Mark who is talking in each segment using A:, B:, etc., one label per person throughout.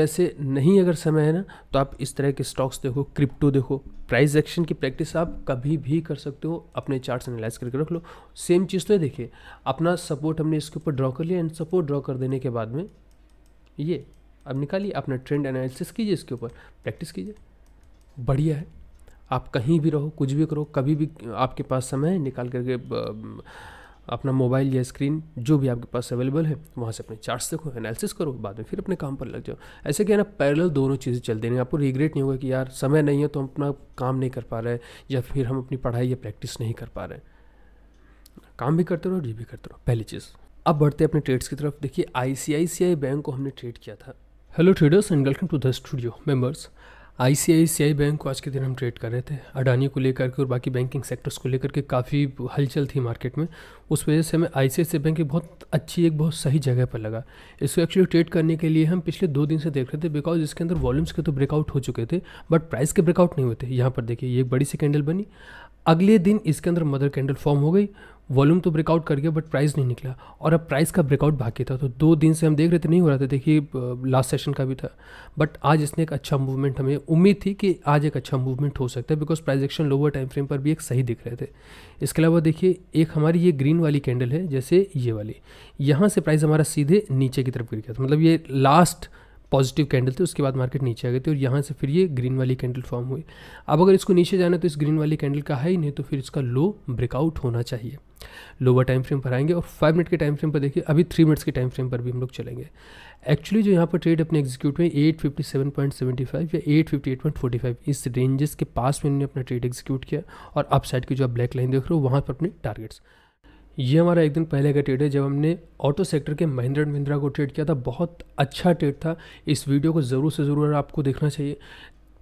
A: वैसे नहीं अगर समय है ना तो आप इस तरह के स्टॉक्स देखो क्रिप्टो देखो प्राइस एक्शन की प्रैक्टिस आप कभी भी कर सकते हो अपने चार्ट्स एनालाइज करके रख लो सेम चीज़ तो देखिए अपना सपोर्ट हमने इसके ऊपर ड्रॉ कर लिया एंड सपोर्ट ड्रॉ कर देने के बाद में ये अब निकालिए अपना ट्रेंड एनालिसिस कीजिए इसके ऊपर प्रैक्टिस कीजिए बढ़िया है आप कहीं भी रहो कुछ भी करो कभी भी आपके पास समय है निकाल करके अपना मोबाइल या स्क्रीन जो भी आपके पास अवेलेबल है वहाँ से अपने चार्ट्स देखो एनालिसिस करो बाद में फिर अपने काम पर लग जाओ ऐसे क्या ना पैरल दोनों चीज़ें चल देंगे आपको रिग्रेट नहीं होगा कि यार समय नहीं है तो हम अपना काम नहीं कर पा रहे या फिर हम अपनी पढ़ाई या प्रैक्टिस नहीं कर पा रहे काम भी करते रहो और ये भी करते रहो पहली चीज़ अब बढ़ते अपने ट्रेड्स की तरफ देखिए आई बैंक को हमने ट्रेड किया था hello traders and welcome to the studio members I bank को आज के दिन हम ट्रेड कर रहे थे अडानी को लेकर के और बाकी बैंकिंग सेक्टर्स को लेकर के काफ़ी हलचल थी मार्केट में उस वजह से हमें आई बैंक एक बहुत अच्छी एक बहुत सही जगह पर लगा इसको एक्चुअली ट्रेड करने के लिए हम पिछले दो दिन से देख रहे थे बिकॉज इसके अंदर वॉल्यूम्स के तो ब्रेकआउट हो चुके थे बट प्राइस के ब्रेकआउट नहीं हुए थे यहाँ पर देखिए ये एक बड़ी सी कैंडल बनी अगले दिन इसके अंदर मदर कैंडल फॉर्म हो गई वॉल्यूम तो ब्रेकआउट कर गया बट प्राइस नहीं निकला और अब प्राइस का ब्रेकआउट बाकी था तो दो दिन से हम देख रहे थे नहीं हो रहा था देखिए लास्ट सेशन का भी था बट आज इसने एक अच्छा मूवमेंट हमें उम्मीद थी कि आज एक अच्छा मूवमेंट हो सकता है because price action lower time frame पर भी एक सही दिख रहे थे इसके अलावा देखिए एक हमारी ये ग्रीन वाली कैंडल है जैसे ये वाली यहाँ से प्राइस हमारा सीधे नीचे की तरफ गिर गया था मतलब ये लास्ट पॉजिटिव कैंडल थे उसके बाद मार्केट नीचे आ गए थे और यहाँ से फिर ये ग्रीन वाली कैंडल फॉर्म हुई अब अगर इसको नीचे जाना तो इस ग्रीन वाली कैंडल का है ही नहीं तो फिर इसका लो ब्रेकआउट होना चाहिए लोअर टाइम फ्रेम पर आएंगे और फाइव मिनट के टाइम फ्रेम पर देखिए अभी थ्री मिनट्स के टाइम फ्रेम पर भी हम लोग चलेंगे एक्चुअली जो यहाँ पर ट्रेड अपने एग्जीक्यूट सेवेंटी फाइव या फाइव इस रेंजेस के पास में इन्होंने अपना ट्रेड एग्जीक्यूट किया और अपसाइड की जो आप ब्लैक लाइन देख रहे हो वहाँ पर अपने टारगेट्स ये हमारा एक दिन पहले का ट्रेड है जब हमने ऑटो सेक्टर के महिंद्रा महिंद्रा को ट्रेड किया था बहुत अच्छा ट्रेड था इस वीडियो को ज़रूर से ज़रूर आपको देखना चाहिए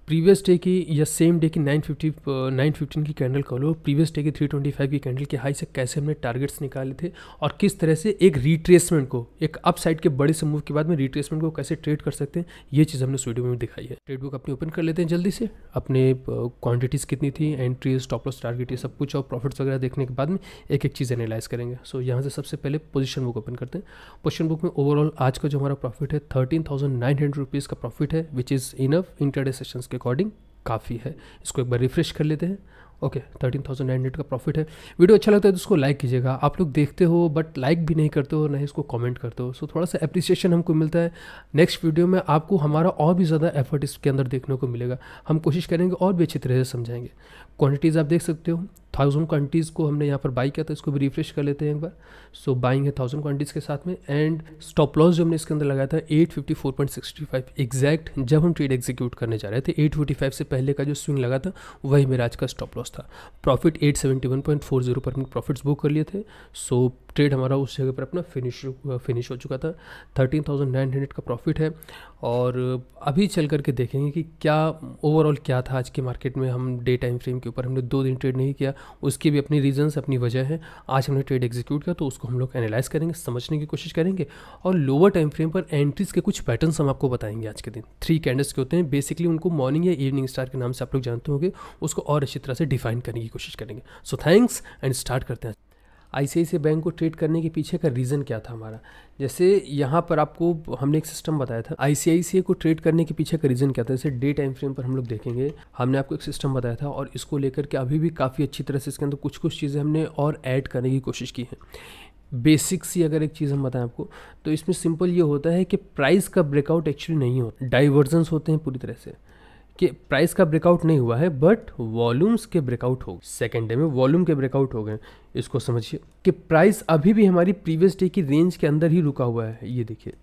A: प्रीवियस डे की या सेम डे की 950 915 uh, की कैंडल कह लो प्रीवियस डे की 325 की कैंडल के हाई से कैसे हमने टारगेट्स निकाले थे और किस तरह से एक रिट्रेसमेंट को एक अप साइड के बड़े से मूव के बाद में रिट्रेसमेंट को कैसे ट्रेड कर सकते हैं ये चीज़ हमने स्टूडियो में दिखाई है ट्रेड बुक अपनी ओपन कर लेते हैं जल्दी से अपने क्वान्टिटीज़ uh, कितनी थी एंट्री स्टॉप लॉस टारगेट ये सब कुछ और प्रॉफिट्स वगैरह देखने के बाद में एक एक चीज़ एनालाइज करेंगे सो so, यहाँ से सबसे पहले पोजिशन बुक ओपन करते हैं पोजिशन बुक में ओवरऑल आज का जो हमारा प्रॉफिट है thirteen thousand nine hundred rupees का प्रॉफिट है which is enough intraday session के रिकॉर्डिंग काफ़ी है इसको एक बार रिफ्रेश कर लेते हैं okay thirteen thousand nine hundred का प्रॉफिट है वीडियो अच्छा लगता है तो उसको लाइक कीजिएगा आप लोग देखते हो बट लाइक भी नहीं करते हो ना इसको कमेंट करते हो सो थोड़ा सा अप्रिसिएशन हमको मिलता है नेक्स्ट वीडियो में आपको हमारा और भी ज़्यादा एफर्ट इसके अंदर देखने को मिलेगा हम कोशिश करेंगे और भी अच्छी तरह से समझाएंगे क्वान्टिटीज़ आप देख सकते हो थाउजेंड कंट्रीज को हमने यहाँ पर बाई किया था इसको भी रिफ्रेश कर लेते हैं एक बार सो बाइंग है थाउजेंड कंट्रीज़ के साथ में एंड स्टॉप लॉस जो हमने इसके अंदर लगाया था eight fifty four point sixty five exact जब हम ट्रेड एग्जीक्यूट करने जा रहे थे एट फोर्टी फाइव से पहले का जो स्विंग लगा था वही मेरा आज का स्टॉप लॉस था profit at seventy one point four zero पर हमने प्रॉफिट्स बुक कर लिए थे सो so, ट्रेड हमारा उस जगह पर अपना फिनिश फिनिश हो चुका था थर्टीन थाउजेंड नाइन हंड्रेड का प्रॉफिट है और अभी चल करके देखेंगे कि क्या ओवरऑल क्या था आज के मार्केट में हम डे टाइम फ्रेम के ऊपर हमने दो दिन ट्रेड नहीं किया उसकी भी अपनी रीजंस अपनी वजह है आज हमने ट्रेड एग्जीक्यूट किया तो उसको हम लोग एनालाइज करेंगे समझने की कोशिश करेंगे और लोअर टाइम फ्रेम पर एंट्रीज़ के कुछ पैटर्न हम आपको बताएंगे आज के दिन थ्री कैंडल्स के होते हैं बेसिकली उनको मॉर्निंग या इवनिंग स्टार के नाम से आप लोग जानते होंगे उसको और अच्छी तरह से डिफाइन करने की कोशिश करेंगे सो थैंक्स एंड स्टार्ट करते हैं आई बैंक को ट्रेड करने के पीछे का रीज़न क्या था हमारा जैसे यहाँ पर आपको हमने एक सिस्टम बताया था आई को ट्रेड करने के पीछे का रीज़न क्या था जैसे डे टाइम फ्रेम पर हम लोग देखेंगे हमने आपको एक सिस्टम बताया था और इसको लेकर के अभी भी काफ़ी अच्छी तरह से इसके अंदर कुछ कुछ चीज़ें हमने और ऐड करने की कोशिश की है बेसिक सी अगर एक चीज़ हम बताएं आपको तो इसमें सिंपल ये होता है कि प्राइस का ब्रेकआउट एक्चुअली नहीं होता डाइवर्जेंस होते हैं पूरी तरह से कि प्राइस का ब्रेकआउट नहीं हुआ है बट वॉल्यूम्स के ब्रेकआउट हो सेकेंड डे में वॉल्यूम के ब्रेकआउट हो गए इसको समझिए कि प्राइस अभी भी हमारी प्रीवियस डे की रेंज के अंदर ही रुका हुआ है ये देखिए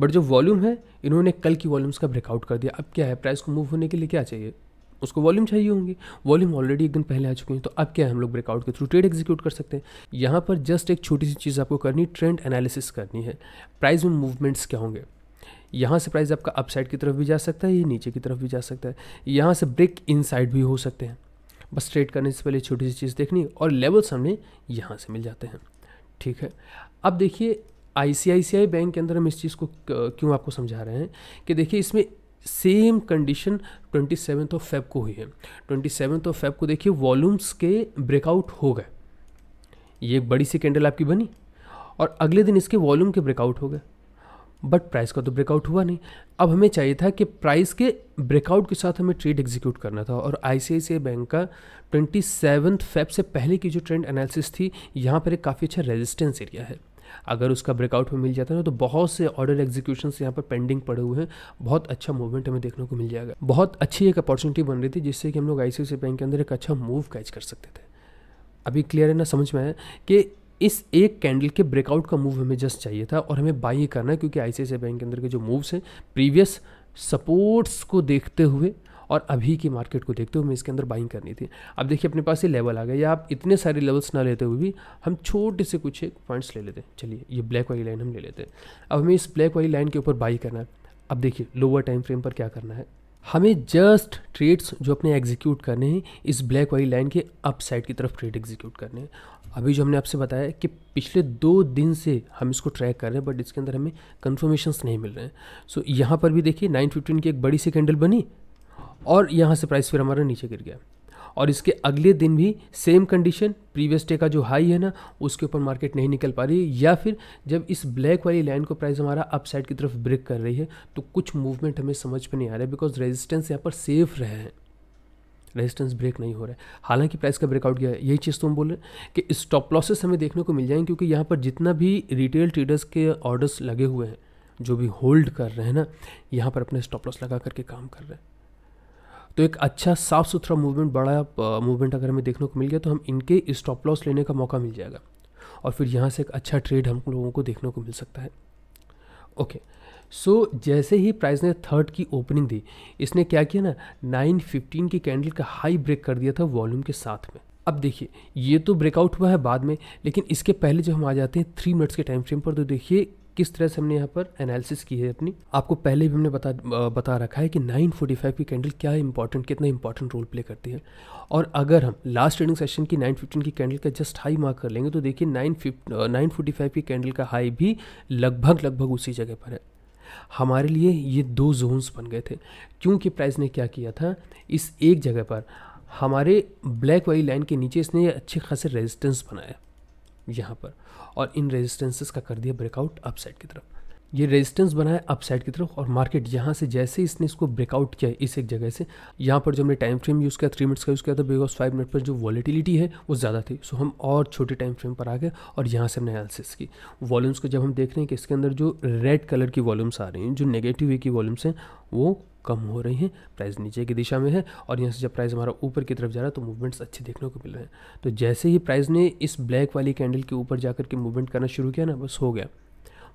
A: बट जो वॉल्यूम है इन्होंने कल की वॉल्यूम्स का ब्रेकआउट कर दिया अब क्या है प्राइस को मूव होने के लिए क्या चाहिए उसको वॉल्यूम चाहिए होंगे वॉल्यूम ऑलरेडी एक दिन पहले आ चुके हैं तो अब क्या है हम लोग ब्रेकआउट के थ्रू ट्रेड एग्जीक्यूट कर सकते हैं यहाँ पर जस्ट एक छोटी सी चीज़ आपको करनी ट्रेंड एनालिसिस करनी है प्राइस में मूवमेंट्स क्या होंगे यहाँ से प्राइस आपका अपसाइड की तरफ भी जा सकता है ये नीचे की तरफ भी जा सकता है यहाँ से ब्रेक इनसाइड भी हो सकते हैं बस ट्रेड करने से पहले छोटी सी चीज़ देखनी और लेवल्स हमें यहाँ से मिल जाते हैं ठीक है अब देखिए आई बैंक के अंदर हम इस चीज़ को क्यों आपको समझा रहे हैं कि देखिए इसमें same condition twenty seventh of Feb को हुई है ट्वेंटी सेवन्थ ऑफ फेब को देखिए वॉल्यूम्स के ब्रेकआउट हो गए ये एक बड़ी सी कैंडल आपकी बनी और अगले दिन इसके वॉल्यूम के ब्रेकआउट हो गए बट प्राइस का तो ब्रेकआउट हुआ नहीं अब हमें चाहिए था कि प्राइस के ब्रेकआउट के साथ हमें ट्रेड एग्जीक्यूट करना था और आई बैंक का ट्वेंटी सेवन फेब से पहले की जो ट्रेंड एनालिसिस थी यहाँ पर एक काफ़ी अच्छा रेजिस्टेंस एरिया है अगर उसका ब्रेकआउट में मिल जाता है ना तो बहुत से ऑर्डर एग्जीक्यूशन यहाँ पर पेंडिंग पड़े हुए हैं बहुत अच्छा मूवमेंट हमें देखने को मिल जाएगा बहुत अच्छी एक अपॉर्चुनिटी बन रही थी जिससे कि हम लोग आई बैंक के अंदर एक अच्छा मूव कैच कर सकते थे अभी क्लियर है ना समझ में आया कि इस एक कैंडल के ब्रेकआउट का मूव हमें जस्ट चाहिए था और हमें बाई करना है क्योंकि आई बैंक के अंदर के जो मूव्स हैं प्रीवियस सपोर्ट्स को देखते हुए और अभी की मार्केट को देखते हुए हमें इसके अंदर बाइंग करनी थी अब देखिए अपने पास ये लेवल आ गया या आप इतने सारे लेवल्स ना लेते हुए भी हम छोटे से कुछ एक पॉइंट्स ले लेते हैं चलिए ये ब्लैक वाली लाइन हम ले लेते हैं अब हमें इस ब्लैक वाली लाइन के ऊपर बाई करना है अब देखिए लोअर टाइम फ्रेम पर क्या करना है हमें जस्ट ट्रेड्स जो अपने एग्जीक्यूट करने हैं इस ब्लैक वाली लाइन के अप साइड की तरफ ट्रेड एग्जीक्यूट करने हैं अभी जो हमने आपसे बताया कि पिछले दो दिन से हम इसको ट्रैक कर रहे हैं बट इसके अंदर हमें कन्फर्मेशंस नहीं मिल रहे हैं सो so, यहाँ पर भी देखिए 915 की एक बड़ी सी कैंडल बनी और यहाँ से प्राइस फिर हमारा नीचे गिर गया और इसके अगले दिन भी सेम कंडीशन प्रीवियस डे का जो हाई है ना उसके ऊपर मार्केट नहीं निकल पा रही या फिर जब इस ब्लैक वाली लाइन को प्राइस हमारा अपसाइड की तरफ ब्रेक कर रही है तो कुछ मूवमेंट हमें समझ में नहीं आ रहा है बिकॉज रेजिस्टेंस यहाँ पर सेफ रहे हैं रेजिस्टेंस ब्रेक नहीं हो रहा है हालांकि प्राइस का ब्रेकआउट गया है यही चीज़ तो हम बोल रहे हैं कि स्टॉप लॉसेस हमें देखने को मिल जाएंगे क्योंकि यहाँ पर जितना भी रिटेल ट्रेडर्स के ऑर्डर्स लगे हुए हैं जो भी होल्ड कर रहे हैं ना यहाँ पर अपने स्टॉप लॉस लगा करके काम कर रहे हैं तो एक अच्छा साफ सुथरा मूवमेंट बड़ा मूवमेंट अगर हमें देखने को मिल गया तो हम इनके स्टॉप लॉस लेने का मौका मिल जाएगा और फिर यहाँ से एक अच्छा ट्रेड हम लोगों को देखने को मिल सकता है ओके सो so, जैसे ही प्राइस ने थर्ड की ओपनिंग दी इसने क्या किया ना नाइन फिफ्टीन की कैंडल का हाई ब्रेक कर दिया था वॉल्यूम के साथ में अब देखिए ये तो ब्रेकआउट हुआ है बाद में लेकिन इसके पहले जब हम आ जाते हैं थ्री मिनट्स के टाइम फ्रेम पर तो देखिए किस तरह से हमने यहाँ पर एनालिसिस की है अपनी आपको पहले भी हमने बता बता रखा है कि 945 की कैंडल क्या इंपॉर्टेंट कितना इंपॉर्टेंट रोल प्ले करती है और अगर हम लास्ट ट्रेडिंग सेशन की 915 की कैंडल का जस्ट हाई मार्क कर लेंगे तो देखिए नाइन नाइन की कैंडल का हाई भी लगभग लगभग उसी जगह पर है हमारे लिए ये दो जोन्स बन गए थे क्योंकि प्राइस ने क्या किया था इस एक जगह पर हमारे ब्लैक वाली लाइन के नीचे इसने अच्छे खासे रेजिस्टेंस बनाया यहाँ पर और इन रेजिस्टेंसेस का कर दिया ब्रेकआउट अपसाइड की तरफ ये रेजिस्टेंस बना है अपसाइड की तरफ और मार्केट यहाँ से जैसे इसने इसको ब्रेकआउट किया इस एक जगह से यहाँ पर जो हमने टाइम फ्रेम यूज़ किया थ्री मिनट्स का यूज़ किया था बिकॉज फाइव मिनट पर जो वॉलीटिलिटी है वो ज़्यादा थी सो हम और छोटे टाइम फ्रेम पर आ गए और यहाँ से हमने एनालिसिस की वॉल्यूम्स को जब हम देख रहे हैं कि इसके अंदर जो रेड कलर की वॉल्यूम्स आ रही हैं जो नेगेटिव वे की वॉल्यूम्स हैं वो कम हो रही हैं प्राइस नीचे की दिशा में है और यहाँ से जब प्राइस हमारा ऊपर की तरफ जा रहा है तो मूवमेंट्स अच्छे देखने को मिल रहे हैं तो जैसे ही प्राइस ने इस ब्लैक वाली कैंडल के ऊपर जाकर के मूवमेंट करना शुरू किया ना बस हो गया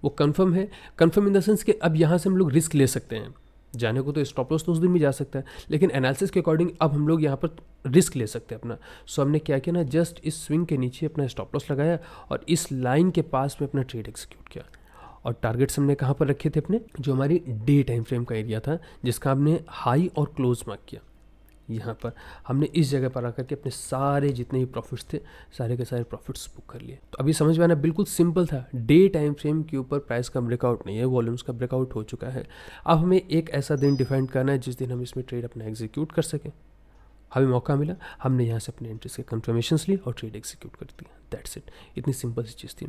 A: वो कन्फर्म है कन्फर्म इन द सेंस कि अब यहाँ से हम लोग रिस्क ले सकते हैं जाने को तो स्टॉप लॉस तो उस दिन भी जा सकता है लेकिन एनालिसिस के अकॉर्डिंग अब हम लोग यहाँ पर रिस्क ले सकते हैं अपना सो हमने क्या किया ना जस्ट इस स्विंग के नीचे अपना स्टॉप लॉस लगाया और इस लाइन के पास में अपना ट्रेड एक्सिक्यूट किया और टारगेट्स हमने कहाँ पर रखे थे अपने जो हमारी डे टाइम फ्रेम का एरिया था जिसका हमने हाई और क्लोज मार्क किया यहाँ पर हमने इस जगह पर आकर के अपने सारे जितने भी प्रॉफिट्स थे सारे के सारे प्रॉफिट्स बुक कर लिए तो अभी समझ में आना बिल्कुल सिंपल था डे टाइम फ्रेम के ऊपर प्राइस का ब्रेकआउट नहीं है वॉल्यूम्स का ब्रेकआउट हो चुका है अब हमें एक ऐसा दिन डिफाइंड करना है जिस दिन हम इसमें ट्रेड अपना एग्जीक्यूट कर सकें हमें मौका मिला हमने यहाँ से अपने एंट्रीज के कंफर्मेशंस लिए और ट्रेड एग्जीक्यूट कर दिया दैट्स इट इतनी सिंपल सी चीज़ थी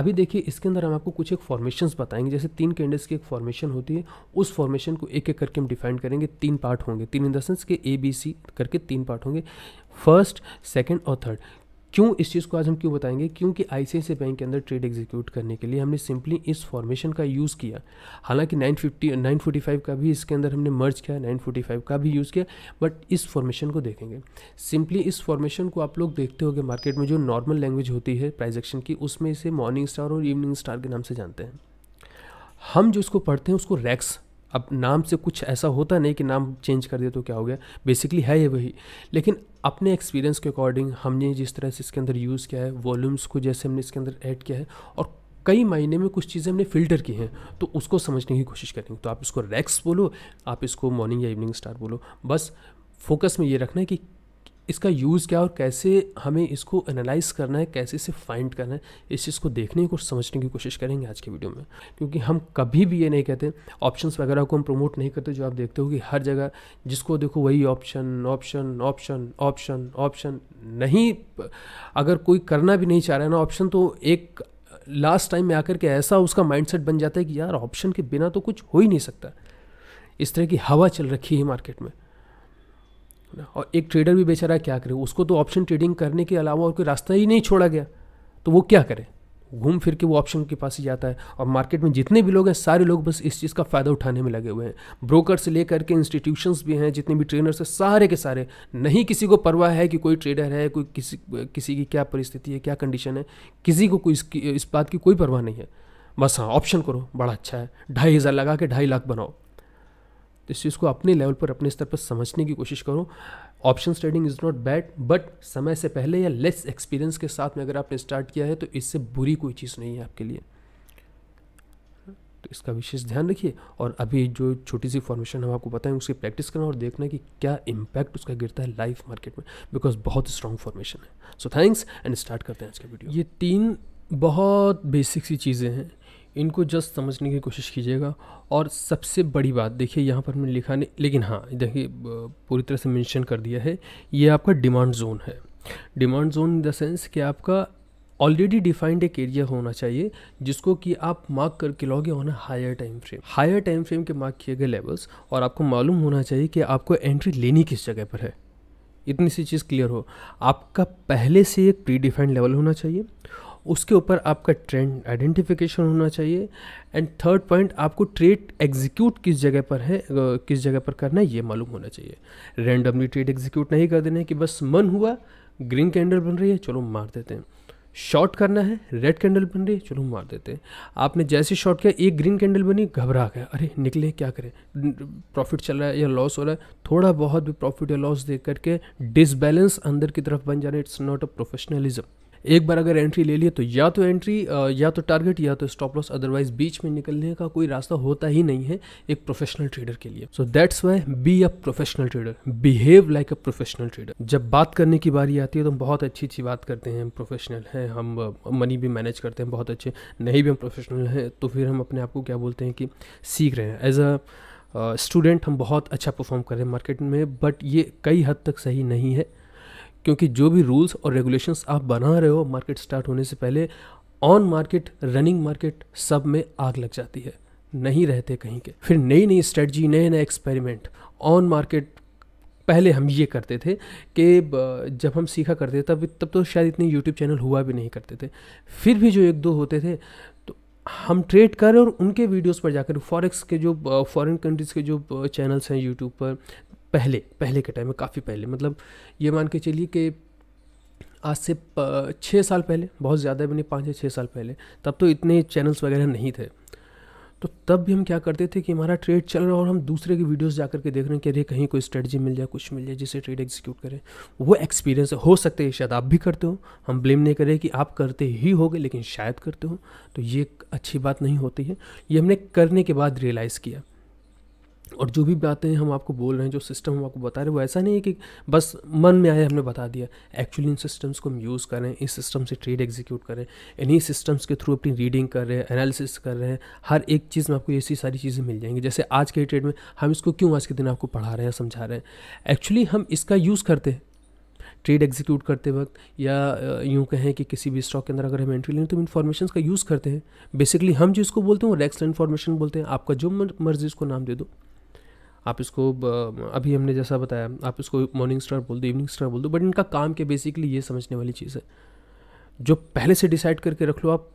A: अभी देखिए इसके अंदर हम आपको कुछ एक फॉर्मेशंस बताएंगे जैसे तीन कैंडल्स की एक फॉर्मेशन होती है उस फॉर्मेशन को एक एक करके हम डिफाइन करेंगे तीन पार्ट होंगे तीन इन द सेंस के ए बी सी करके तीन पार्ट होंगे फर्स्ट सेकेंड और थर्ड क्यों इस चीज़ को आज हम क्यों बताएंगे क्योंकि आई सी बैंक के अंदर ट्रेड एग्जीक्यूट करने के लिए हमने सिंपली इस फॉर्मेशन का यूज़ किया हालांकि 950 945 का भी इसके अंदर हमने मर्ज किया 945 का भी यूज़ किया बट इस फॉर्मेशन को देखेंगे सिंपली इस फॉर्मेशन को आप लोग देखते हो मार्केट में जो नॉर्मल लैंग्वेज होती है प्राइजेक्शन की उसमें इसे मॉर्निंग स्टार और इवनिंग स्टार के नाम से जानते हैं हम जो इसको पढ़ते हैं उसको रैक्स अब नाम से कुछ ऐसा होता नहीं कि नाम चेंज कर दिया तो क्या हो गया बेसिकली है ये वही लेकिन अपने एक्सपीरियंस के अकॉर्डिंग हमने जिस तरह से इसके अंदर यूज़ किया है वॉल्यूम्स को जैसे हमने इसके अंदर ऐड किया है और कई महीने में कुछ चीज़ें हमने फिल्टर की हैं तो उसको समझने की कोशिश करेंगे तो आप इसको रैक्स बोलो आप इसको मॉर्निंग या इवनिंग स्टार बोलो बस फोकस में ये रखना है कि इसका यूज़ क्या और कैसे हमें इसको एनालाइज करना है कैसे इसे फाइंड करना है इस चीज़ को देखने को समझने की कोशिश करेंगे आज के वीडियो में क्योंकि हम कभी भी ये नहीं कहते ऑप्शंस वगैरह को हम प्रमोट नहीं करते जो आप देखते हो कि हर जगह जिसको देखो वही option option option option option नहीं अगर कोई करना भी नहीं चाह रहा है ना ऑप्शन तो एक लास्ट टाइम में आकर के ऐसा उसका माइंडसेट बन जाता है कि यार ऑप्शन के बिना तो कुछ हो ही नहीं सकता इस तरह की हवा चल रखी है मार्केट में और एक ट्रेडर भी बेचारा क्या करे उसको तो ऑप्शन ट्रेडिंग करने के अलावा और कोई रास्ता ही नहीं छोड़ा गया तो वो क्या करे घूम फिर के वो ऑप्शन के पास ही जाता है और मार्केट में जितने भी लोग हैं सारे लोग बस इस चीज़ का फ़ायदा उठाने में लगे हुए हैं ब्रोकर से लेकर के इंस्टीट्यूशंस भी हैं जितने भी ट्रेनर्स हैं सारे के सारे नहीं किसी को परवाह है कि कोई ट्रेडर है कोई किसी किसी की क्या परिस्थिति है क्या कंडीशन है किसी को कोई इसकी इस बात की कोई परवाह नहीं है बस हाँ ऑप्शन करो बड़ा अच्छा है ढाई हज़ार लगा के ढाई लाख बनाओ तो इस चीज़ को अपने लेवल पर अपने स्तर पर समझने की कोशिश करो option trading is not bad but समय से पहले या लेस एक्सपीरियंस के साथ में अगर आपने स्टार्ट किया है तो इससे बुरी कोई चीज़ नहीं है आपके लिए तो इसका विशेष ध्यान रखिए और अभी जो छोटी सी फॉर्मेशन हम आपको बताएं उसकी प्रैक्टिस करना और देखना कि क्या इम्पैक्ट उसका गिरता है लाइफ मार्केट में बिकॉज बहुत स्ट्रॉन्ग फॉर्मेशन है सो थैंक्स एंड स्टार्ट करते हैं आज का वीडियो ये तीन बहुत बेसिक सी चीज़ें हैं इनको जस्ट समझने की कोशिश कीजिएगा और सबसे बड़ी बात देखिए यहाँ पर मैंने लिखा नहीं लेकिन हाँ देखिए पूरी तरह से मेंशन कर दिया है ये आपका डिमांड जोन है demand zone in this sense कि आपका ऑलरेडी डिफाइंड एक एरिया होना चाहिए जिसको कि आप मार्क करके लॉगे on higher time frame higher time frame के मार्क किए गए लेवल्स और आपको मालूम होना चाहिए कि आपको एंट्री लेनी किस जगह पर है इतनी सी चीज़ क्लियर हो आपका पहले से एक प्री डिफाइंड लेवल होना चाहिए उसके ऊपर आपका ट्रेंड आइडेंटिफिकेशन होना चाहिए एंड थर्ड पॉइंट आपको ट्रेड एग्जीक्यूट किस जगह पर है किस जगह पर करना है ये मालूम होना चाहिए रैंडमली ट्रेड एग्जीक्यूट नहीं कर देना है कि बस मन हुआ ग्रीन कैंडल बन रही है चलो मार देते हैं शॉर्ट करना है रेड कैंडल बन रही है चलो मार देते हैं आपने जैसे शॉर्ट किया एक ग्रीन कैंडल बनी घबरा गया अरे निकले क्या करें प्रॉफिट चल रहा है या लॉस हो रहा है थोड़ा बहुत भी प्रॉफिट या लॉस देख करके डिसबैलेंस अंदर की तरफ बन जा रहा है इट्स नॉट अ प्रोफेशनलिज्म एक बार अगर एंट्री ले लिए तो या तो एंट्री या तो टारगेट या तो स्टॉप लॉस अदरवाइज बीच में निकलने का कोई रास्ता होता ही नहीं है एक प्रोफेशनल ट्रेडर के लिए so that's why be a professional trader behave like a professional trader जब बात करने की बारी आती है तो हम बहुत अच्छी अच्छी बात करते हैं प्रोफेशनल हैं हम मनी भी मैनेज करते हैं बहुत अच्छे नहीं भी हम प्रोफेशनल हैं तो फिर हम अपने आप को क्या बोलते हैं कि सीख रहे हैं एज अ स्टूडेंट हम बहुत अच्छा परफॉर्म कर रहे हैं मार्केट में बट ये कई हद तक सही नहीं है क्योंकि जो भी रूल्स और रेगुलेशंस आप बना रहे हो मार्केट स्टार्ट होने से पहले ऑन मार्केट रनिंग मार्केट सब में आग लग जाती है नहीं रहते कहीं के फिर नई नई स्ट्रेटजी नए नए एक्सपेरिमेंट ऑन मार्केट पहले हम ये करते थे कि जब हम सीखा करते तब तब तो शायद इतने यूट्यूब चैनल हुआ भी नहीं करते थे फिर भी जो एक दो होते थे तो हम ट्रेड करें और उनके वीडियोस पर जाकर फॉरेक्स के जो फॉरेन कंट्रीज़ के जो चैनल्स हैं यूट्यूब पर पहले पहले के टाइम में काफ़ी पहले मतलब ये मान के चलिए कि आज से छः साल पहले बहुत ज़्यादा भी नहीं पाँच या छः साल पहले तब तो इतने चैनल्स वगैरह नहीं थे तो तब भी हम क्या करते थे कि हमारा ट्रेड चल रहा है और हम दूसरे की वीडियोस जा करके देख रहे हैं कि अरे कहीं कोई स्ट्रेटजी मिल जाए कुछ मिल जाए जिसे ट्रेड एग्जीक्यूट करें वो एक्सपीरियंस हो सकते हैं शायद आप भी करते हो हम ब्लेम नहीं करें कि आप करते ही हो लेकिन शायद करते हो तो ये अच्छी बात नहीं होती है ये हमने करने के बाद रियलाइज़ किया और जो भी बातें हम आपको बोल रहे हैं जो सिस्टम हम आपको बता रहे हैं वो ऐसा नहीं है कि बस मन में आए हमने बता दिया एक्चुअली इन सिस्टम्स को हम यूज़ करें इस सिस्टम से ट्रेड एग्जीक्यूट करें इन्हीं सिस्टम्स के थ्रू अपनी रीडिंग कर रहे हैं एनालिसिस कर रहे हैं हर एक चीज़ में आपको ऐसी सारी चीज़ें मिल जाएंगी जैसे आज के ट्रेड में हम इसको क्यों आज के दिन आपको पढ़ा रहे हैं समझा रहे हैं एक्चुअली हम इसका यूज़ करते हैं ट्रेड एग्जीक्यूट करते वक्त या यूँ कहें कि किसी भी स्टॉक के अंदर अगर हम एंट्री लें तो हम इन्फॉर्मेशन का यूज़ करते हैं बेसिकली हम जिसको बोलते हैं वो रेक्सल इन्फॉर्मेशन बोलते हैं आपका जो मर्जी उसको नाम दे दो आप इसको अभी हमने जैसा बताया आप इसको मॉर्निंग स्टार बोल दो इवनिंग स्टार बोल दो बट इनका काम के बेसिकली ये समझने वाली चीज़ है जो पहले से डिसाइड करके रख लो आप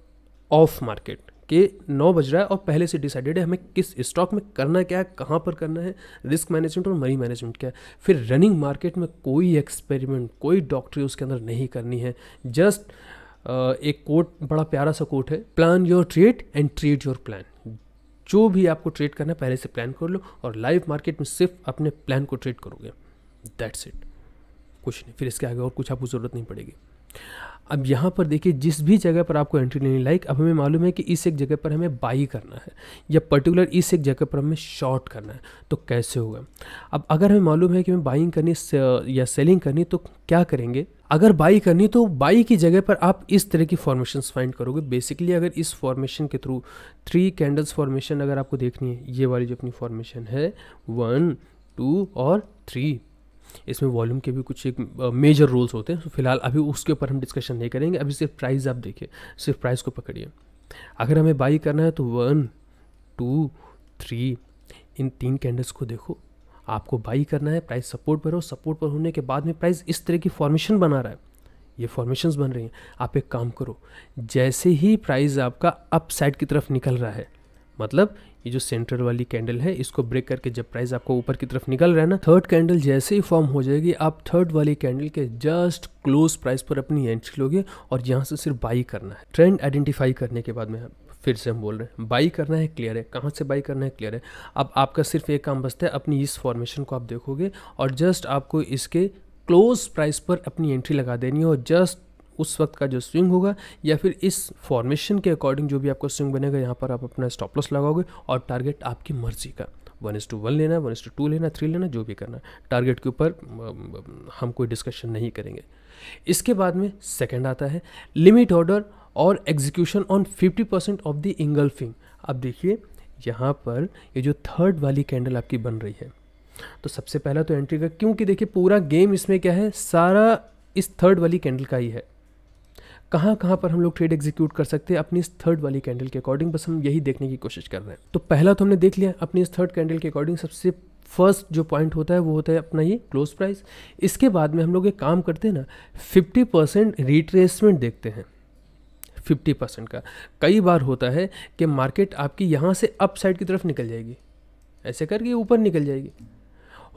A: ऑफ मार्केट कि नौ बज रहा है और पहले से डिसाइडेड है हमें किस स्टॉक में करना क्या है कहाँ पर करना है रिस्क मैनेजमेंट और मनी मैनेजमेंट क्या है फिर रनिंग मार्केट में कोई एक्सपेरिमेंट कोई डॉक्टरी उसके अंदर नहीं करनी है जस्ट एक कोट बड़ा प्यारा सा कोट है plan your trade and trade your plan जो भी आपको ट्रेड करना है पहले से प्लान कर लो और लाइव मार्केट में सिर्फ अपने प्लान को ट्रेड करोगे दैट्स इट कुछ नहीं फिर इसके आगे और कुछ आपको ज़रूरत नहीं पड़ेगी अब यहाँ पर देखिए जिस भी जगह पर आपको एंट्री लेनी लाइक अब हमें मालूम है कि इस एक जगह पर हमें बाई करना है या पर्टिकुलर इस एक जगह पर हमें शॉर्ट करना है तो कैसे होगा अब अगर हमें मालूम है कि हमें बाइंग करनी या सेलिंग करनी तो क्या करेंगे अगर बाई करनी तो बाई की जगह पर आप इस तरह की फॉर्मेशंस फाइंड करोगे बेसिकली अगर इस फॉर्मेशन के थ्रू थ्री कैंडल्स फॉर्मेशन अगर आपको देखनी है ये वाली जो अपनी फॉर्मेशन है वन टू और थ्री इसमें वॉल्यूम के भी कुछ एक मेजर रोल्स होते हैं तो फिलहाल अभी उसके ऊपर हम डिस्कशन नहीं करेंगे अभी सिर्फ प्राइस आप देखिए सिर्फ प्राइस को पकड़िए अगर हमें बाई करना है तो वन टू थ्री इन तीन कैंडल्स को देखो आपको बाई करना है प्राइस सपोर्ट पर हो सपोर्ट पर होने के बाद में प्राइस इस तरह की फॉर्मेशन बना रहा है ये फॉर्मेशंस बन रही हैं आप एक काम करो जैसे ही प्राइस आपका अप साइड की तरफ निकल रहा है मतलब ये जो सेंट्रल वाली कैंडल है इसको ब्रेक करके जब प्राइस आपको ऊपर की तरफ निकल रहा है ना थर्ड कैंडल जैसे ही फॉर्म हो जाएगी आप थर्ड वाली कैंडल के जस्ट क्लोज प्राइस पर अपनी एंट्री लोगे और यहाँ से सिर्फ बाई करना है ट्रेंड आइडेंटिफाई करने के बाद में फिर से हम बोल रहे हैं बाई करना है क्लियर है कहाँ से बाई करना है क्लियर है अब आपका सिर्फ एक काम बचता है अपनी इस फॉर्मेशन को आप देखोगे और जस्ट आपको इसके क्लोज प्राइस पर अपनी एंट्री लगा देनी है और जस्ट उस वक्त का जो स्विंग होगा या फिर इस फॉर्मेशन के अकॉर्डिंग जो भी आपका स्विंग बनेगा यहाँ पर आप अपना स्टॉप लॉस लगाओगे और टारगेट आपकी मर्जी का वन इज टू वन लेना वन इज टू टू लेना थ्री लेना जो भी करना टारगेट के ऊपर हम कोई डिस्कशन नहीं करेंगे इसके बाद में सेकेंड आता है लिमिट ऑर्डर और execution on 50 percent of the engulfing अब देखिए यहाँ पर ये जो थर्ड वाली कैंडल आपकी बन रही है तो सबसे पहला तो एंट्री का क्योंकि देखिए पूरा गेम इसमें क्या है सारा इस थर्ड वाली कैंडल का ही है कहाँ कहाँ पर हम लोग ट्रेड एग्जीक्यूट कर सकते हैं अपनी इस थर्ड वाली कैंडल के अकॉर्डिंग बस हम यही देखने की कोशिश कर रहे हैं तो पहला तो हमने देख लिया अपनी इस थर्ड कैंडल के अकॉर्डिंग सबसे फर्स्ट जो पॉइंट होता है वो होता है अपना ये क्लोज प्राइस इसके बाद में हम लोग एक काम करते हैं ना 50 परसेंट रिट्रेसमेंट देखते हैं फिफ्टी परसेंट का कई बार होता है कि मार्केट आपकी यहाँ से अप साइड की तरफ निकल जाएगी ऐसे करके ऊपर निकल जाएगी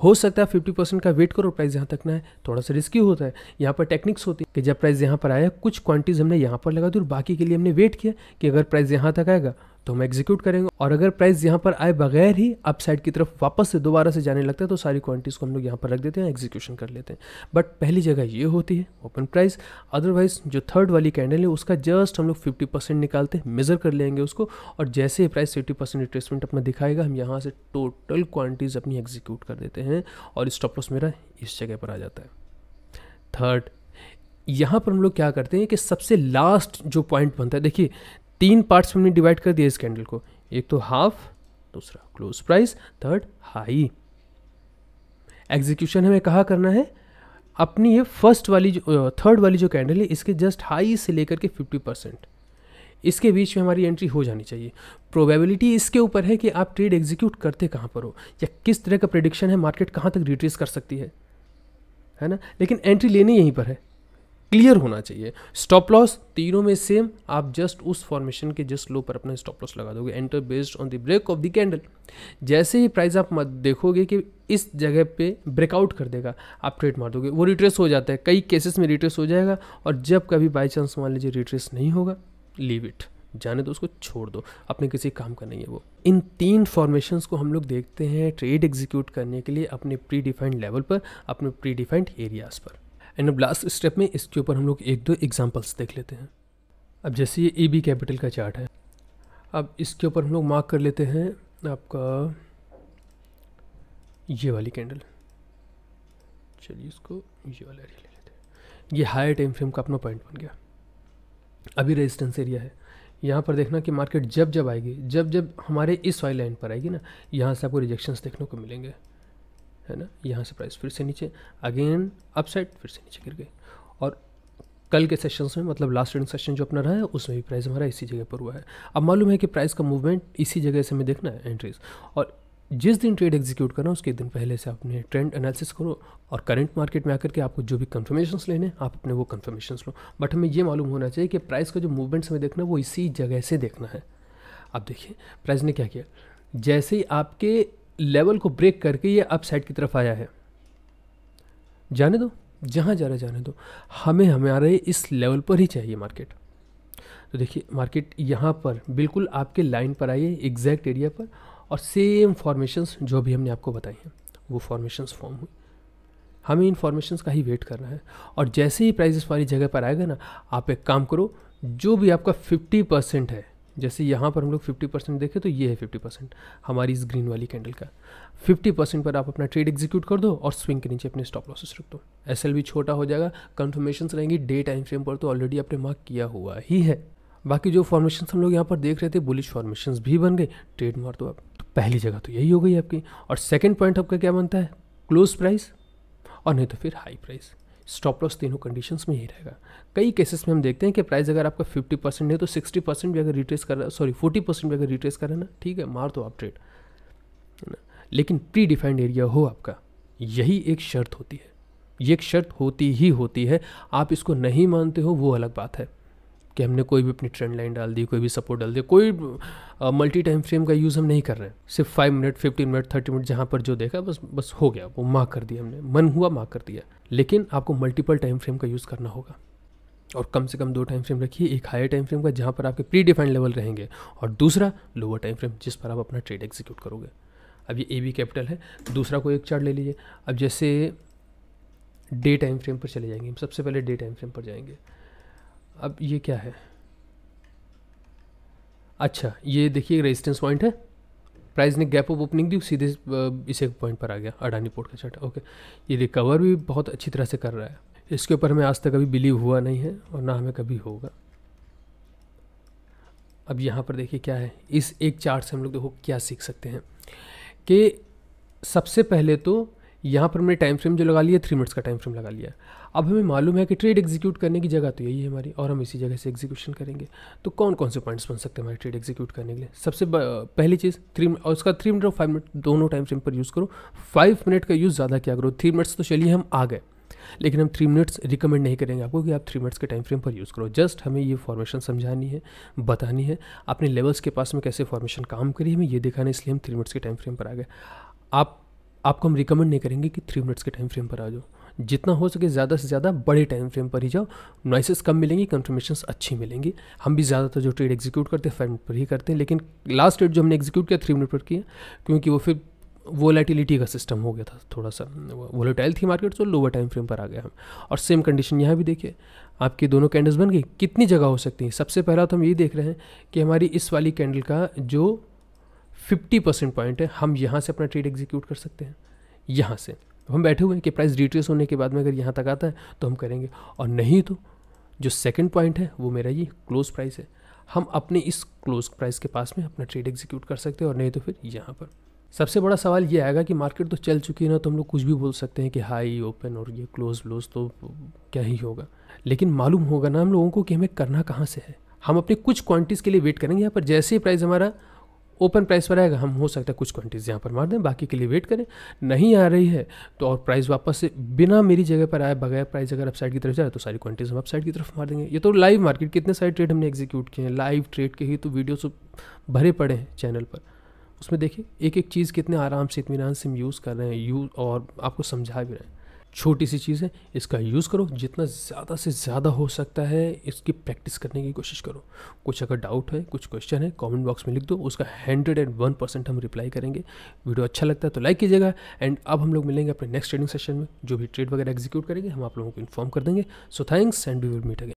A: हो सकता है फिफ्टी परसेंट का वेट करो प्राइस यहाँ तक ना है थोड़ा सा रिस्की होता है यहाँ पर टेक्निक्स होती है कि जब प्राइस यहाँ पर आया कुछ क्वांटिटीज़ हमने यहाँ पर लगा दी और बाकी के लिए हमने वेट किया कि अगर प्राइस यहाँ तक आएगा तो हम एग्जीक्यूट करेंगे और अगर प्राइस यहाँ पर आए बगैर ही अपसाइड की तरफ वापस से दोबारा से जाने लगता है तो सारी क्वांटिटीज़ को हम लोग यहाँ पर रख देते हैं एग्जीक्यूशन कर लेते हैं बट पहली जगह ये होती है ओपन प्राइस अदरवाइज जो थर्ड वाली कैंडल है उसका जस्ट हम लोग फिफ्टी परसेंट निकालते हैं मेज़र कर लेंगे उसको और जैसे ही प्राइस फिफ्टी परसेंट रिट्रेसमेंट अपना दिखाएगा हम यहाँ से टोटल क्वान्टिटीज़ अपनी एग्जीक्यूट कर देते हैं और स्टॉप लॉस मेरा इस जगह पर आ जाता है थर्ड यहाँ पर हम लोग क्या करते हैं कि सबसे लास्ट जो पॉइंट बनता है देखिए तीन पार्ट्स में हमने डिवाइड कर दिया इस कैंडल को एक तो हाफ दूसरा close price third high execution हमें कहा करना है अपनी ये फर्स्ट वाली जो थर्ड वाली जो कैंडल है इसके जस्ट हाई से लेकर के फिफ्टी परसेंट इसके बीच में हमारी एंट्री हो जानी चाहिए प्रोबेबिलिटी इसके ऊपर है कि आप ट्रेड एग्जीक्यूट करते कहाँ पर हो या किस तरह का प्रडिक्शन है मार्केट कहाँ तक रिट्रेस कर सकती है है ना लेकिन एंट्री लेनी यहीं पर है क्लियर होना चाहिए स्टॉप लॉस तीनों में सेम आप जस्ट उस फॉर्मेशन के जस्ट लो पर अपना स्टॉप लॉस लगा दोगे enter based on the break of the candle जैसे ही प्राइस आप देखोगे कि इस जगह पे ब्रेकआउट कर देगा आप ट्रेड मार दोगे वो रिट्रेस हो जाता है कई केसेस में रिट्रेस हो जाएगा और जब कभी बाई चांस मान लीजिए रिट्रेस नहीं होगा लीव इट जाने दो उसको छोड़ दो अपने किसी काम का नहीं है वो इन तीन फॉर्मेशन को हम लोग देखते हैं ट्रेड एग्जीक्यूट करने के लिए अपने प्री डिफाइंड लेवल पर अपने प्री डिफाइंड एरियाज़ पर एंड अब लास्ट स्टेप में इसके ऊपर हम लोग एक दो एग्जाम्पल्स देख लेते हैं अब जैसे ये ए बी कैपिटल का चार्ट है अब इसके ऊपर हम लोग मार्क कर लेते हैं आपका ये वाली कैंडल चलिए इसको ये वाला ले लेते हैं ये हाई टाइम फ्रेम का अपना पॉइंट बन गया अभी रेजिस्टेंस एरिया है यहाँ पर देखना कि मार्केट जब जब आएगी जब जब हमारे इस वाई लाइन पर आएगी ना यहाँ से आपको रिजेक्शन देखने को मिलेंगे है ना यहाँ से प्राइस फिर से नीचे अगेन अपसाइड फिर से नीचे गिर गए और कल के सेशंस में मतलब लास्ट ट्रेडिंग सेशन जो अपना रहा है उसमें भी प्राइस हमारा इसी जगह पर हुआ है अब मालूम है कि प्राइस का मूवमेंट इसी जगह से हमें देखना है एंट्रीज और जिस दिन ट्रेड एग्जीक्यूट करना उसके दिन पहले से अपने ट्रेंड एनालिसिस करो और करंट मार्केट में आकर के आपको जो भी कन्फर्मेशन लेने आप अपने वो कन्फर्मेशन लो बट हमें ये मालूम होना चाहिए कि प्राइस का जो मूवमेंट्स हमें देखना है वो इसी जगह से देखना है आप देखिए प्राइस ने क्या किया जैसे ही आपके लेवल को ब्रेक करके ये अपसाइड की तरफ आया है जाने दो जहाँ जा रहा जाने दो हमें हमारे इस लेवल पर ही चाहिए मार्केट तो देखिए मार्केट यहाँ पर बिल्कुल आपके लाइन पर आइए एग्जैक्ट एरिया पर और सेम फॉर्मेशंस जो भी हमने आपको बताई हैं वो फॉर्मेशंस फॉर्म हुई हमें इन फॉर्मेशंस का ही वेट करना है और जैसे ही प्राइजेस वाली जगह पर आएगा ना आप एक काम करो जो भी आपका फिफ्टी परसेंट है जैसे यहाँ पर हम लोग 50 परसेंट देखें तो ये है 50 परसेंट हमारी इस ग्रीन वाली कैंडल का 50 परसेंट पर आप अपना ट्रेड एग्जीक्यूट कर दो और स्विंग के नीचे अपने स्टॉप लॉसेस रख दो एस भी छोटा हो जाएगा कन्फर्मेशन रहेंगी डे टाइम फ्रेम पर तो ऑलरेडी आपने मार्क किया हुआ ही है बाकी जो फॉर्मेशन हम लोग यहाँ पर देख रहे थे बुलिश फॉर्मेशन भी बन गए ट्रेड मार दो आप तो पहली जगह तो यही हो गई आपकी और सेकेंड पॉइंट आपका क्या बनता है क्लोज प्राइस और नहीं तो फिर हाई प्राइस स्टॉप लॉस तीनों कंडीशंस में ही रहेगा कई केसेस में हम देखते हैं कि प्राइस अगर आपका 50 परसेंट है तो 60 परसेंट भी अगर रिट्रेस कर रहा सॉरी 40 परसेंट भी अगर रिट्रेस कर रहा है ना ठीक है मार दो आप ट्रेड लेकिन प्री डिफाइंड एरिया हो आपका यही एक शर्त होती है ये एक शर्त होती ही होती है आप इसको नहीं मानते हो वो अलग बात है कि हमने कोई भी अपनी ट्रेंड लाइन डाल दी कोई भी सपोर्ट डाल दिया कोई मल्टी टाइम फ्रेम का यूज़ हम नहीं कर रहे हैं सिर्फ five minute fifteen minute thirty minute जहाँ पर जो देखा बस बस हो गया वो माँ कर दिया हमने मन हुआ माँ कर दिया लेकिन आपको मल्टीपल टाइम फ्रेम का यूज़ करना होगा और कम से कम दो टाइम फ्रेम रखिए एक हायर टाइम फ्रेम का जहाँ पर आपके प्री डिफाइंड लेवल रहेंगे और दूसरा लोअर टाइम फ्रेम जिस पर आप अपना ट्रेड एग्जीक्यूट करोगे अब ये ए बी कैपिटल है दूसरा कोई एक चार्ट ले लीजिए अब जैसे डे टाइम फ्रेम पर चले जाएंगे हम सबसे पहले डे टाइम फ्रेम पर जाएंगे अब ये क्या है अच्छा ये देखिए रेजिस्टेंस पॉइंट है प्राइस ने गैप ऑफ ओपनिंग दी सीधे इसे पॉइंट पर आ गया अडानी पोर्ट का चार्ट ओके ये रिकवर भी बहुत अच्छी तरह से कर रहा है इसके ऊपर हमें आज तक कभी बिलीव हुआ नहीं है और ना हमें कभी होगा अब यहाँ पर देखिए क्या है इस एक चार्ट से हम लोग देखो क्या सीख सकते हैं कि सबसे पहले तो यहाँ पर हमने टाइम फ्रेम जो लगा लिया थ्री मिनट्स का टाइम फ्रेम लगा लिया अब हमें मालूम है कि ट्रेड एग्जीक्यूट करने की जगह तो यही है हमारी और हम इसी जगह से एग्जीक्यूशन करेंगे तो कौन कौन से पॉइंट्स बन सकते हैं हमारे ट्रेड एग्जीक्यूट करने के लिए सबसे पहली चीज़ थ्री और उसका थ्री मिनट और फाइव मिनट दोनों टाइम फ्रेम पर यूज़ करो फाइव मिनट का यूज़ ज़्यादा किया करो थ्री मिनट्स तो चलिए हम आ गए लेकिन हम थ्री मिनट्स रिकमेंड नहीं करेंगे आपको कि आप थ्री मिनट्स के टाइम फ्रेम पर यूज़ करो जस्ट हमें ये फॉर्मेशन समझानी है बतानी है अपने लेवल्स के पास में कैसे फॉर्मेशन काम करी हमें ये दिखाना इसलिए हम थ्री मिनट्स के टाइम फ्रेम पर आ गए आप आपको हम रिकमेंड नहीं करेंगे कि थ्री मिनट्स के टाइम फ्रेम पर आ जाओ जितना हो सके ज़्यादा से ज़्यादा बड़े टाइम फ्रेम पर ही जाओ नॉइसेस कम मिलेंगी कन्फर्मेशन अच्छी मिलेंगी हम भी ज़्यादातर जो ट्रेड एग्जीक्यूट करते हैं फाइव मिनट पर ही करते हैं लेकिन लास्ट ट्रेड जो हमने एग्जीक्यूट किया थ्री मिनट पर किया क्योंकि वो फिर वोलेटिलिटी का सिस्टम हो गया था थोड़ा सा वोलेटाइल थी मार्केट तो लोअर टाइम फ्रेम पर आ गया हम और सेम कंडीशन यहाँ भी देखिए आपकी दोनों कैंडल्स बन गई कितनी जगह हो सकती हैं सबसे पहला तो हम ये देख रहे हैं कि हमारी इस वाली कैंडल का जो फिफ्टी परसेंट पॉइंट है हम यहाँ से अपना ट्रेड एग्जीक्यूट कर सकते हैं यहाँ से तो हम बैठे हुए हैं कि प्राइस रिट्रेस होने के बाद में अगर यहाँ तक आता है तो हम करेंगे और नहीं तो जो सेकेंड पॉइंट है वो मेरा ये क्लोज प्राइस है हम अपने इस क्लोज प्राइस के पास में अपना ट्रेड एग्जीक्यूट कर सकते हैं और नहीं तो फिर यहाँ पर सबसे बड़ा सवाल ये आएगा कि मार्केट तो चल चुकी है ना तो हम लोग कुछ भी बोल सकते हैं कि हाई ओपन और ये क्लोज व्लोज तो क्या ही होगा लेकिन मालूम होगा ना हम लोगों को कि हमें करना कहाँ से है हम अपने कुछ क्वांटिटीज़ के लिए वेट करेंगे यहाँ पर जैसे ही प्राइस हमारा ओपन प्राइस पर आएगा हम हो सकता है कुछ क्वांटिटीज़ यहाँ पर मार दें बाकी के लिए वेट करें नहीं आ रही है तो और प्राइस वापस से बिना मेरी जगह पर आए बगैर प्राइस अगर अपसाइड की तरफ जाए तो सारी क्वांटिटीज़ हम अपसाइड की तरफ मार देंगे ये तो लाइव मार्केट कितने सारे ट्रेड हमने एग्जीक्यूट किए हैं लाइव ट्रेड के ही तो वीडियोस भरे पड़े हैं चैनल पर उसमें देखिए एक एक चीज़ कितने आराम से इतमान से हम यूज़ कर रहे हैं यूज और आपको समझा भी रहे हैं छोटी सी चीज़ है इसका यूज़ करो जितना ज़्यादा से ज़्यादा हो सकता है इसकी प्रैक्टिस करने की कोशिश करो कुछ अगर डाउट है कुछ क्वेश्चन है कमेंट बॉक्स में लिख दो उसका हंड्रेड एंड वन परसेंट हम रिप्लाई करेंगे वीडियो अच्छा लगता है तो लाइक कीजिएगा एंड अब हम लोग मिलेंगे अपने नेक्स्ट ट्रेडिंग सेशन में जो भी ट्रेड वगैरह एग्जीक्यूट करेंगे हम आप लोगों को इन्फॉर्म कर देंगे so thanks and we will meet again